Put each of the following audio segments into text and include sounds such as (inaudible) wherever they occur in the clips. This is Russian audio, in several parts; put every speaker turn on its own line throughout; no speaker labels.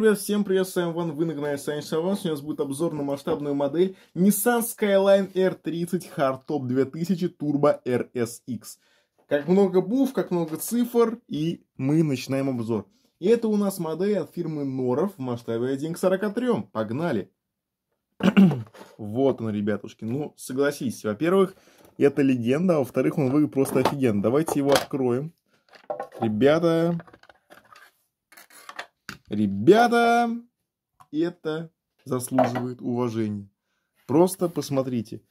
Привет всем, привет, с вами Ван Виногна и Саня Шаван. Сегодня у нас будет обзор на масштабную модель Nissan Skyline R30 Hardtop 2000 Turbo RSX. Как много буф, как много цифр, и мы начинаем обзор. И это у нас модель от фирмы Norov в масштабе 1 к 43. Погнали! (clears throat) вот он, ребятушки. Ну, согласись, во-первых, это легенда, а во-вторых, он выглядит просто офиген. Давайте его откроем. Ребята, Ребята, это заслуживает уважения. Просто посмотрите.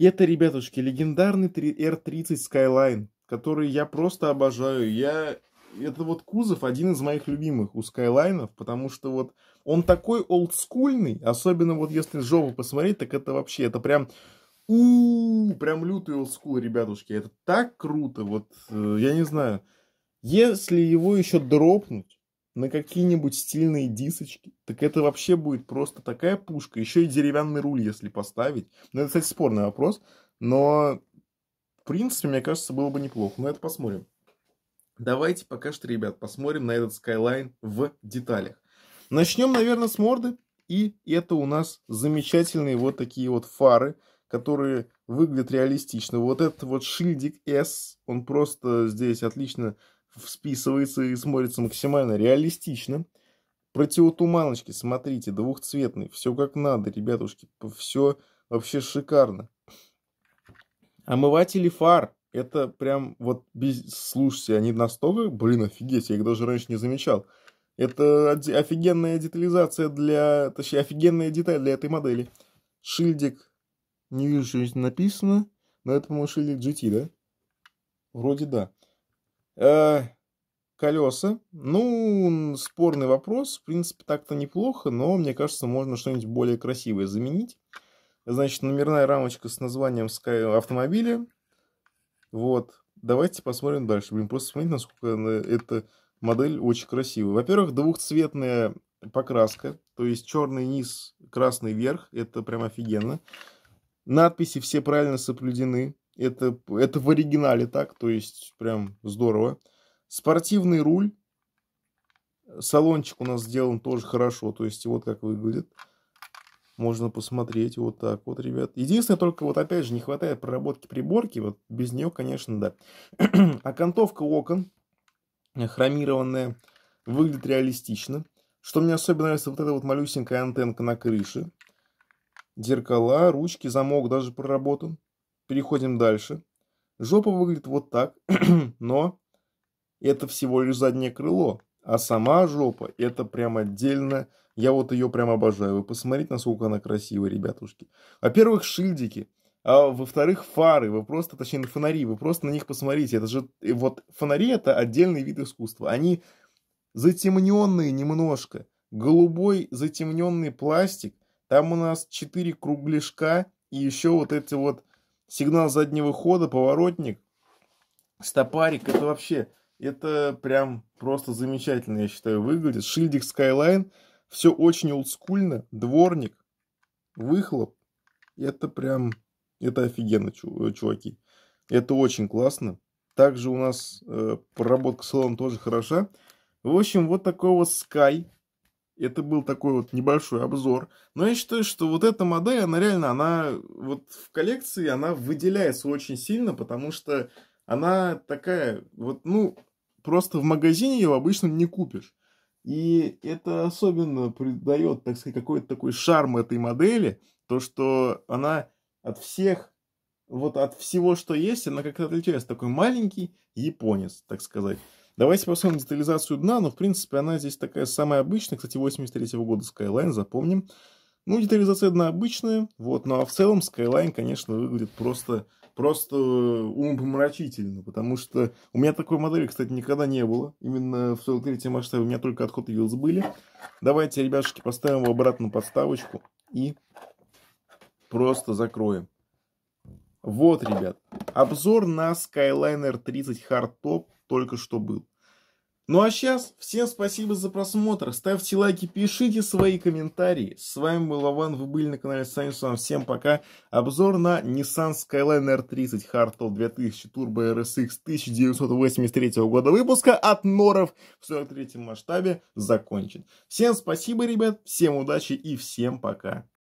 Это, ребятушки, легендарный R30 Skyline, который я просто обожаю. Я... Это вот кузов один из моих любимых у Skyline, потому что вот он такой олдскульный, особенно вот если жопу посмотреть, так это вообще, это прям у, -у, -у прям лютый олдскул, ребятушки. Это так круто, вот, э, я не знаю. Если его еще дропнуть, на какие-нибудь стильные дисочки, так это вообще будет просто такая пушка. Еще и деревянный руль, если поставить. Ну, это, кстати, спорный вопрос, но, в принципе, мне кажется, было бы неплохо. Но это посмотрим. Давайте пока что, ребят, посмотрим на этот Skyline в деталях. Начнем, наверное, с морды. И это у нас замечательные вот такие вот фары, которые выглядят реалистично. Вот этот вот шильдик S, он просто здесь отлично вписывается и смотрится максимально реалистично. Противотуманочки, смотрите, двухцветный. Все как надо, ребятушки. Все вообще шикарно. Омыватели фар. Это прям вот, без... слушайте, они настолько, блин, офигеть, я их даже раньше не замечал. Это офигенная детализация для, точнее, офигенная деталь для этой модели. Шильдик, не вижу, что здесь написано, но это, по-моему, шильдик GT, да? Вроде да. Э, колеса. Ну, спорный вопрос. В принципе, так-то неплохо, но мне кажется, можно что-нибудь более красивое заменить. Значит, номерная рамочка с названием Sky автомобиля. Вот. Давайте посмотрим дальше. будем просто смотреть насколько эта модель очень красивая. Во-первых, двухцветная покраска. То есть черный низ, красный верх. Это прям офигенно. Надписи все правильно соблюдены. Это, это в оригинале так, то есть прям здорово. Спортивный руль. Салончик у нас сделан тоже хорошо, то есть вот как выглядит. Можно посмотреть вот так вот, ребят. Единственное, только вот опять же не хватает проработки приборки. Вот без нее, конечно, да. (clears throat) Окантовка окон э, хромированная выглядит реалистично. Что мне особенно нравится, вот эта вот малюсенькая антенка на крыше. Зеркала, ручки, замок даже проработан. Переходим дальше. Жопа выглядит вот так, (clears throat) но это всего лишь заднее крыло. А сама жопа, это прям отдельно. Я вот ее прям обожаю. Вы посмотрите, насколько она красивая, ребятушки. Во-первых, шильдики. А во-вторых, фары. Вы просто, точнее, фонари. Вы просто на них посмотрите. Это же, вот фонари это отдельный вид искусства. Они затемненные немножко. Голубой затемненный пластик там у нас 4 кругляшка и еще вот эти вот сигнал заднего хода, поворотник, стопарик. Это вообще, это прям просто замечательно, я считаю, выглядит. Шильдик Skyline. Все очень олдскульно. Дворник, выхлоп. Это прям, это офигенно, э, чуваки. Это очень классно. Также у нас э, проработка салона тоже хороша. В общем, вот такой вот Sky это был такой вот небольшой обзор. Но я считаю, что вот эта модель, она реально, она вот в коллекции, она выделяется очень сильно, потому что она такая, вот, ну, просто в магазине ее обычно не купишь. И это особенно придает, так сказать, какой-то такой шарм этой модели, то, что она от всех, вот от всего, что есть, она как-то отличается. Такой маленький японец, так сказать. Давайте посмотрим детализацию дна, но в принципе она здесь такая самая обычная, кстати, 83 -го года Skyline, запомним. Ну, детализация дна обычная, вот, ну а в целом Skyline, конечно, выглядит просто, просто умопомрачительно, потому что у меня такой модели, кстати, никогда не было, именно в 43 масштабе у меня только от Hot Wheels были. Давайте, ребяшки, поставим его обратно на подставочку и просто закроем. Вот, ребят, обзор на Skyliner R30 Hardtop только что был. Ну а сейчас всем спасибо за просмотр. Ставьте лайки, пишите свои комментарии. С вами был Лаван, вы были на канале Санюсон. Всем пока. Обзор на Nissan Skyline R30 Hardtail 2000 Turbo RSX 1983 года выпуска от Норов в 43 масштабе закончен. Всем спасибо, ребят, всем удачи и всем пока.